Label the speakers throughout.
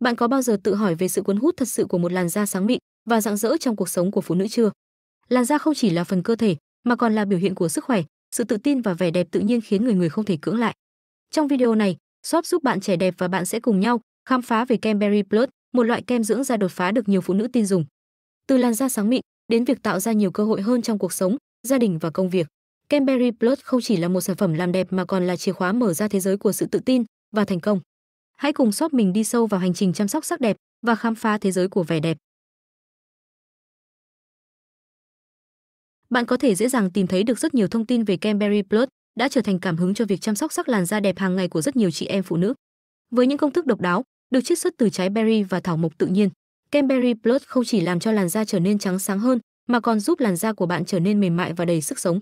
Speaker 1: Bạn có bao giờ tự hỏi về sự cuốn hút thật sự của một làn
Speaker 2: da sáng mịn và rạng rỡ trong cuộc sống của phụ nữ chưa? Làn da không chỉ là phần cơ thể mà còn là biểu hiện của sức khỏe, sự tự tin và vẻ đẹp tự nhiên khiến người người không thể cưỡng lại. Trong video này, shop giúp bạn trẻ đẹp và bạn sẽ cùng nhau khám phá về kem Berry Plus, một loại kem dưỡng da đột phá được nhiều phụ nữ tin dùng. Từ làn da sáng mịn đến việc tạo ra nhiều cơ hội hơn trong cuộc sống, gia đình và công việc. Kem Berry Plus không chỉ là một sản phẩm làm đẹp mà còn là chìa khóa mở ra thế giới của sự tự tin và thành công. Hãy cùng shop mình đi sâu vào hành trình chăm sóc sắc đẹp và khám phá thế giới của vẻ đẹp.
Speaker 1: Bạn có thể dễ dàng tìm thấy
Speaker 2: được rất nhiều thông tin về kem Berry Plus đã trở thành cảm hứng cho việc chăm sóc sắc làn da đẹp hàng ngày của rất nhiều chị em phụ nữ. Với những công thức độc đáo, được chiết xuất từ trái berry và thảo mộc tự nhiên, kem Berry Plus không chỉ làm cho làn da trở nên trắng sáng hơn mà còn giúp làn da của bạn trở nên mềm mại và đầy sức sống.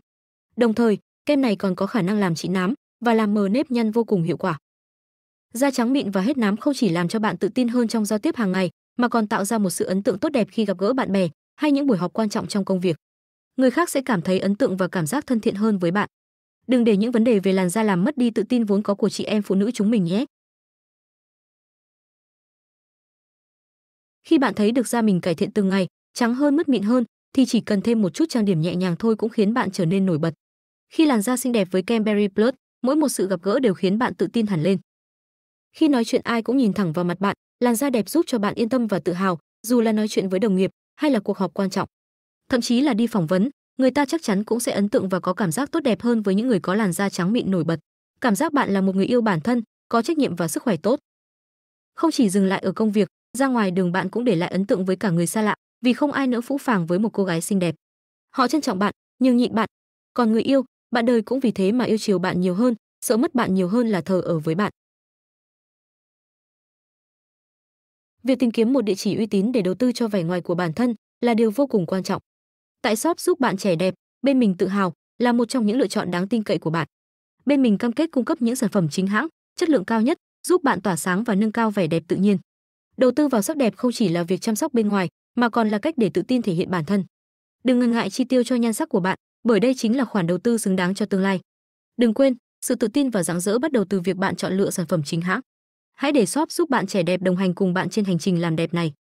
Speaker 2: Đồng thời, kem này còn có khả năng làm trị nám và làm mờ nếp nhăn vô cùng hiệu quả. Da trắng mịn và hết nám không chỉ làm cho bạn tự tin hơn trong giao tiếp hàng ngày, mà còn tạo ra một sự ấn tượng tốt đẹp khi gặp gỡ bạn bè hay những buổi họp quan trọng trong công việc. Người khác sẽ cảm thấy ấn tượng và cảm giác thân thiện hơn với bạn. Đừng để những vấn đề về làn da làm mất đi tự tin vốn có của chị em phụ nữ chúng
Speaker 1: mình nhé. Khi bạn thấy được da
Speaker 2: mình cải thiện từng ngày, trắng hơn, mất mịn hơn thì chỉ cần thêm một chút trang điểm nhẹ nhàng thôi cũng khiến bạn trở nên nổi bật. Khi làn da xinh đẹp với kem Berry Plus, mỗi một sự gặp gỡ đều khiến bạn tự tin hẳn lên khi nói chuyện ai cũng nhìn thẳng vào mặt bạn làn da đẹp giúp cho bạn yên tâm và tự hào dù là nói chuyện với đồng nghiệp hay là cuộc họp quan trọng thậm chí là đi phỏng vấn người ta chắc chắn cũng sẽ ấn tượng và có cảm giác tốt đẹp hơn với những người có làn da trắng mịn nổi bật cảm giác bạn là một người yêu bản thân có trách nhiệm và sức khỏe tốt không chỉ dừng lại ở công việc ra ngoài đường bạn cũng để lại ấn tượng với cả người xa lạ vì không ai nỡ phũ phàng với một cô gái xinh đẹp họ trân trọng bạn nhưng nhịn bạn còn người yêu bạn đời cũng vì thế mà yêu chiều bạn nhiều hơn sợ mất bạn nhiều hơn là thờ ở với bạn
Speaker 1: việc tìm kiếm một địa chỉ uy tín để đầu tư
Speaker 2: cho vẻ ngoài của bản thân là điều vô cùng quan trọng. Tại shop giúp bạn trẻ đẹp, bên mình tự hào là một trong những lựa chọn đáng tin cậy của bạn. Bên mình cam kết cung cấp những sản phẩm chính hãng, chất lượng cao nhất, giúp bạn tỏa sáng và nâng cao vẻ đẹp tự nhiên. Đầu tư vào sắc đẹp không chỉ là việc chăm sóc bên ngoài, mà còn là cách để tự tin thể hiện bản thân. Đừng ngần ngại chi tiêu cho nhan sắc của bạn, bởi đây chính là khoản đầu tư xứng đáng cho tương lai. Đừng quên, sự tự tin và rạng rỡ bắt đầu từ việc bạn chọn lựa sản phẩm chính hãng. Hãy để shop giúp bạn trẻ đẹp đồng hành cùng bạn trên hành trình làm đẹp này.